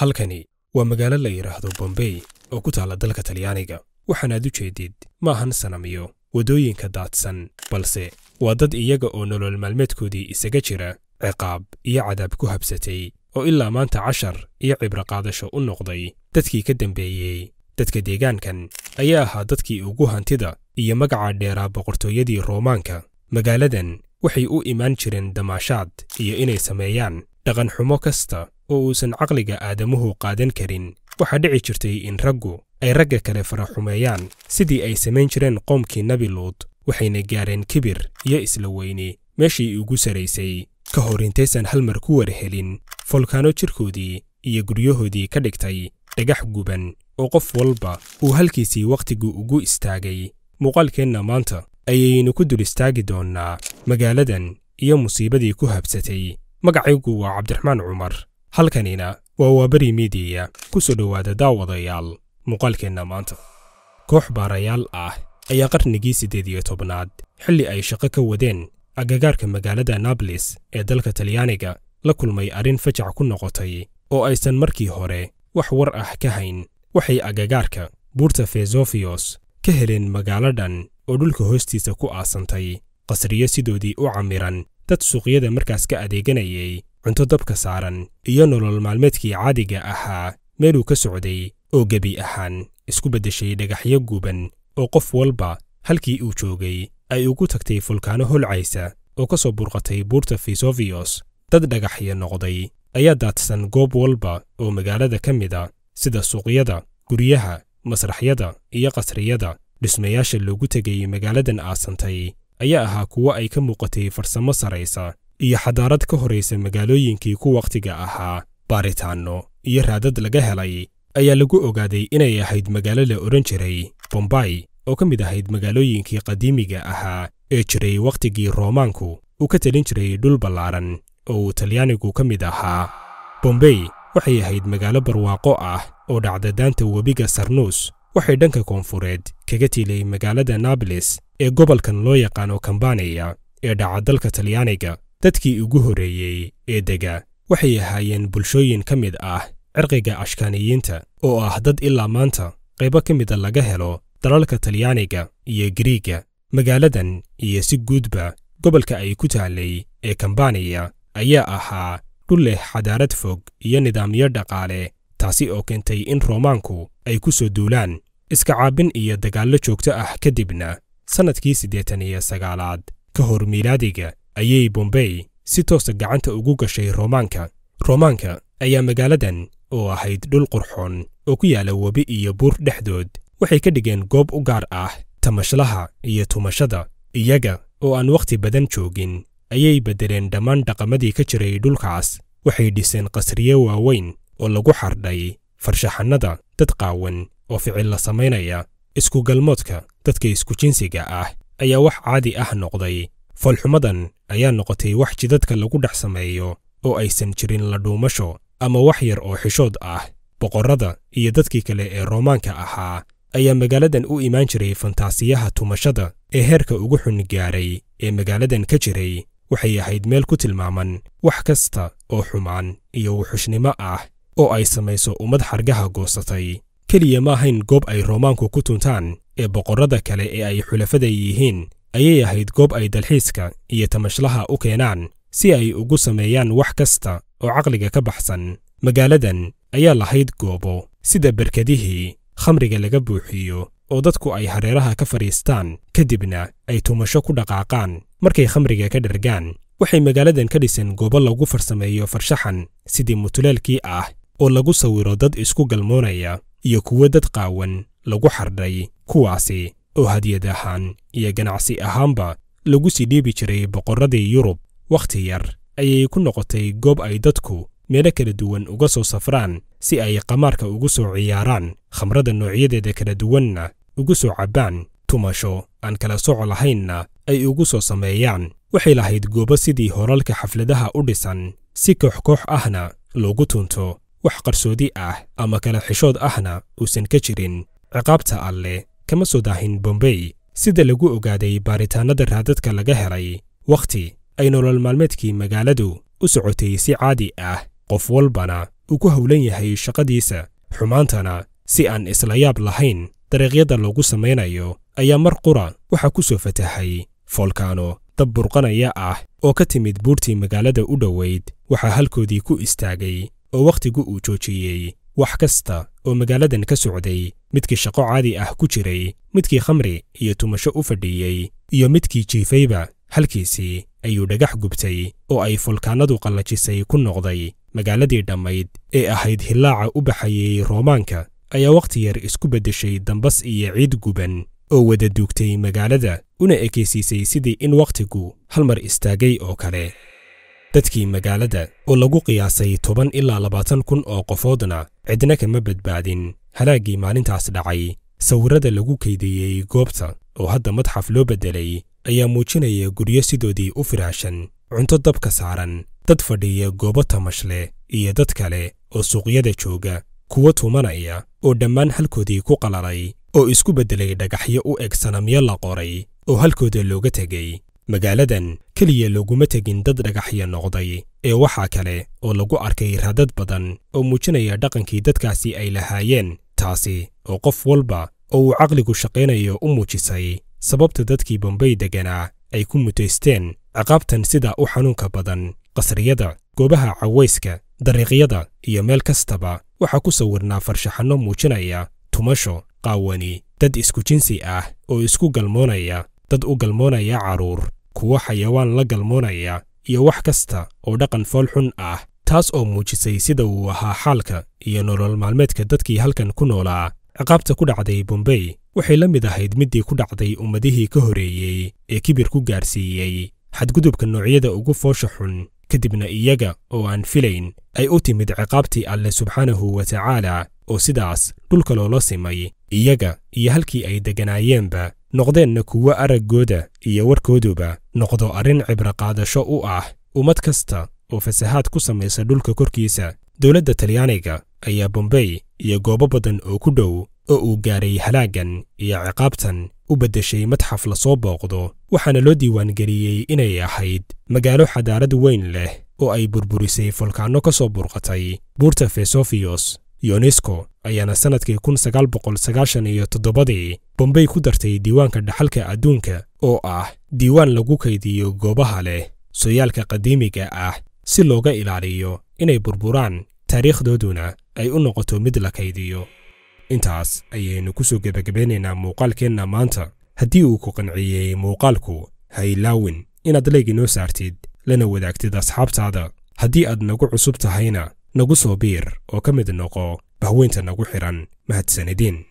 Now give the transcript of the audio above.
halkani waa magaalo la yidhaahdo bombey oo ku taalla dalka talyaaniga waxaanaad u jeedid ma ahan sanamiyo waddooyinka daadsan balse waa dad iyaga oo nolol maalmeedkoodii isaga jira ciqaab iyo cadaab ku habsatay oo ilaa maanta cashar iyo cibraqaadasho u noqday dadkii ka dambeeyey dadka deegaankan ayaa ahaa dadkii ugu hantida iyo magaca dheeraa boqortooyadii roomaanka magaaladan waxay u imaan jireen damaashaad iyo inay sameeyaan dhaqan xumo kasta oo uusan caqliga aadamuhu qaadan karin waxaa dhici jirtay in raggu ay ragga kale faraxumeeyaan sidii ay samayn jireen qoomkii nebi luud waxayna gaareen kibir iyo isla weyni meeshii ugu saraysay ka hor intaysan hal mar ku warhelin folkaano jirkoodii iyo guryahoodii ka dhigtay dhagax guban oo qof walba uu halkiisii wakhtigu ugu istaagay muuqaalkeenna maanta ayaynu ku dul istaagi doonnaa magaaladan iyo musiibadii ku habsatay magacaygu waa cabdiraxmaan cumar halkanina waa waabari miidiya ku soo dhowaada daawadayaal muuqaalkeenna maanta koox baarayaal ah ayaa qarnigii siddeed iyo tobnaad xilli ay shaqo ka wadeen agagaarka magaalada nablis ee dalka talyaaniga la kulmay arrin fajac ku noqotay oo aysan markii hore wax war ah ka hayn waxay agagaarka buurta fesofiyos ka heleen magaaladhan oo dhulka hoostiisa ku aasantay qasriyo sidoodii u camiran dad suuqyada markaas ka adeeganayay cunto dabka saaran iyo nolol maalmeedkii caadiga ahaa meeluu ka socday oo gebi ahaan isku beddeshay dhagaxyo guuban oo qof walba halkii uu joogay ay ugu tagtay fulkaano holcaysa oo ka soo burqatay buurta fisovios dad dhagaxyo noqday ayaa daadsan goob walba oo magaalada ka mida ah, sida suuqyada guryaha masraxyada iyo qasriyada dhismayaasha loogu tegay magaaladan aasantay ayaa ahaa kuwo ay ka muuqatay farsamo saraysa iyo xadaarad ka horaysa magaalooyinkii ku wakhtiga ahaa baaritaanno iyo raadad laga helay ayaa lagu ogaaday inay ahayd magaalo la odhan jiray bombay oo ka mid ahayd magaalooyinkii qadiimiga ahaa ee jiray wakhtigii roomaanku uu ka telin jiray dhul ballaaran oo uu talyaanigu ka mid ahaa bombay waxay ahayd magaalo barwaaqo ah oo dhacda daanta webiga sarnuus waxay dhanka koonfureed kaga tiilay magaalada naables ee gobolkan loo yaqaano kambaniya ee dhaca dalka talyaaniga dadkii ugu horreeyey ee dega waxay ahaayeen bulshooyin ka mid ah cirqiga ashkaaniyiinta oo ah dad ilaa maanta qaybo ka mida laga helo dalalka talyaaniga iyo griiga magaaladan iyo si guudba gobolka ay ku taallay ee kambaniya ayaa ahaa dhul leh xadaarad fog iyo nidaamyo dhaqaale taasi oo keentay in roomaanku ay ku soo duulaan iska caabin iyo dagaallo joogto ah kadibna sannadkii siddeetan iyo sagaalaad ka hor miilaadiga ayay bombey si toosa ah gacanta ugu gashay roomaanka roomaanka ayaa magaaladan oo ahayd dhul qurxoon oo ku yaalla webi iyo buur dhexdood waxay ka dhigeen goob u gaar ah tamashlaha iyo tumashada iyaga oo aan wakhti badan joogin ayay beddeleen dhammaan dhaqamadii ka jiray dhulkaas waxay dhiseen qasriyo waaweyn oo lagu xardhay farshaxanada dad qaawan oo ficilla samaynaya iskugalmoodka dadka isku jinsiga ah ayaa wax caadi ah noqday foolxumadan ayaa noqotay wax jidadka lagu dhex sameeyo oo aysan jirin la dhuumasho ama wax yar oo xishood ah boqorrada iyo dadkii kale ee roomaanka ahaa ayaa magaaladan u imaan jiray fantaasiyaha tumashada ee heerka ugu xun gaaray ee magaaladan ka jiray waxay ahayd meel ku tilmaaman wax kasta oo xumaan iyo wuxushnimo ah oo ay samayso ummad xargaha goosatay keliya ma ahayn goob ay roomaanku ku tuntaan ee boqorrada kale ee ay xulafada yihiin ayay ahayd goob ay dalxiiska iyo tamashlaha u keenaan si ay ugu sameeyaan wax kasta oo caqliga ka baxsan magaaladan ayaa lahayd goobo sida berkadihii khamriga laga buuxiyo oo dadku ay hareeraha ka fadhiistaan kadibna ay tumasho ku dhaqaaqaan markay khamriga ka dhargaan waxay magaaladan ka dhiseen goobo lagu farsameeyo farshaxan sidii mutuleelkii ah oo lagu sawiro dad isku galmoonaya iyo kuwo dad qaawan lagu xardhay kuwaasi oo hadiyad ahaan iyo ganacsi ahaanba lagu sii dhiibi jiray boqorradii yurub wakhti yar ayay ku noqotay goob ay dadku meelo kala duwan uga soo safraan si ay qamaarka ugu soo ciyaaraan khamrada noocyadeeda kala duwanna ugu soo cabbaan tumasho aan kala soco lahaynna ay ugu soo sameeyaan waxay lahayd goobo sidii holalka xafladaha u dhisan si koox koox ahna loogu tunto wax qarsoodi ah ama kala xishood ahna uusan ka jirin ciqaabta alleh kama soo daahin bombey sida lagu ogaaday baaritaanada raadadka laga helay wakhti ay nolol maalmeedkii magaaladu u socotay si caadi ah qof walbana uu ku howlan yahay shaqadiisa xumaantana si aan isla yaab lahayn dariiqyada loogu samaynayo ayaa mar qura waxaa ku soo fatahay folkaano dab burqanaya ah oo ka timid buurtii magaalada u dhoweyd waxaa halkoodii ku istaagay oo wakhtigu uu joojiyey wax kasta oo magaaladan ka socday midkii shaqo caadi ah ku jiray midkii khamri iyo tumasho u fadhiiyey iyo midkii jiifayba halkiisii ayuu dhagax gubtay oo ay fulkaanadu qallajisay ku noqday magaaladii dhammayd ee ahayd hillaaca u baxayay roomaanka ayaa wakhti yar isku beddeshay dambas iyo ciid guban oo wada duugtay magaalada una ekeysiisay sidii in wakhtigu hal mar istaagay oo kale dadkii magaalada oo lagu qiyaasay toban ilaa labaatan kun oo qofoodna cidna kama badbaadin halaaggii maalintaas dhacay sawirrada lagu kaydiyey goobta oo hadda madxaf loo beddelay ayaa muujinaya guryo sidoodii u firaashan cunto dabka saaran dad fadhiya goobo tamashle iyo dad kale oo suuqyada jooga kuwo tumanaya oo dhammaan halkoodii ku qalalay oo isku beddelay dhagaxyo u eg sanamyo la qoray oo halkooda looga tegey magaaladan keliya looguma tegin dad dhagaxya noqday ee waxaa kale oo lagu arkay radad badan oo muujinaya dhaqankii dadkaasi ay lahaayeen taasi oo qof walba oo uu caqligu shaqaynayo u muujisay sababta dadkii bombay degganaa ay ku mutaysteen ciqaabtan sidaa u xanuunka badan qasriyada goobaha cawayska dariiqyada iyo meel kastaba waxaa ku sawirnaa farshaxanno muujinaya tumasho qaawani dad isku jinsi ah oo isku galmoonaya dad u galmoonaya carruur kuwo xayawaan la galmoonaya iyo wax kasta oo dhaqan fool xun ah taas oo muujisay sida uu ahaa xaalka iyo nolol maalmeedka dadkii halkan ku noolaa ciqaabta ku dhacday bombey waxay la mid ahayd middii ku dhacday ummadihii ka horreeyey ee kibir ku gaarsiiyey xadgudubka noocyada ugu foosha xun kadibna iyaga oo aan filayn ay u timid ciqaabtii alleh subxaanahu wa tacaala oo sidaas dhulka loola simay iyaga iyo halkii ay degganaayeenba noqdeenna kuwo araggooda iyo warkooduba noqdo arrin cibraqaadasho u ah ummad kasta oo fasahaad ku samaysa dhulka korkiisa dowladda talyaaniga ayaa bombey iyo goobo badan oo ku dhow oo uu gaaray halaagan iyo ciqaabtan u beddeshay madxaf la soo booqdo waxaana loo diiwaangeliyey inay ahayd magaalo xadaarad weyn leh oo ay burburisay folkaanno ka soo burqatay buurta fesofiyos yunesko ayaana sannadkii kun sagaal boqol sagaashan iyo toddobadii bombey ku dartay diiwaanka dhaxalka adduunka oo ah diiwaan lagu kaydiyo goobaha leh sooyaalka qadiimiga ah si looga ilaaliyo inay burburaan taariikhdooduna ay u noqoto mid la kaydiyo intaas ayaynu ku soo gebagabaynaynaa muuqaalkeenna maanta haddii uu ku qanciyey muuqaalku ha ilaawin inaad leeg inoo saartid lana wadaagtid asxaabtaada haddii aad nagu cusub tahayna nagu soo biir oo ka mid noqo bahweynta nagu xidhan mahadsanidin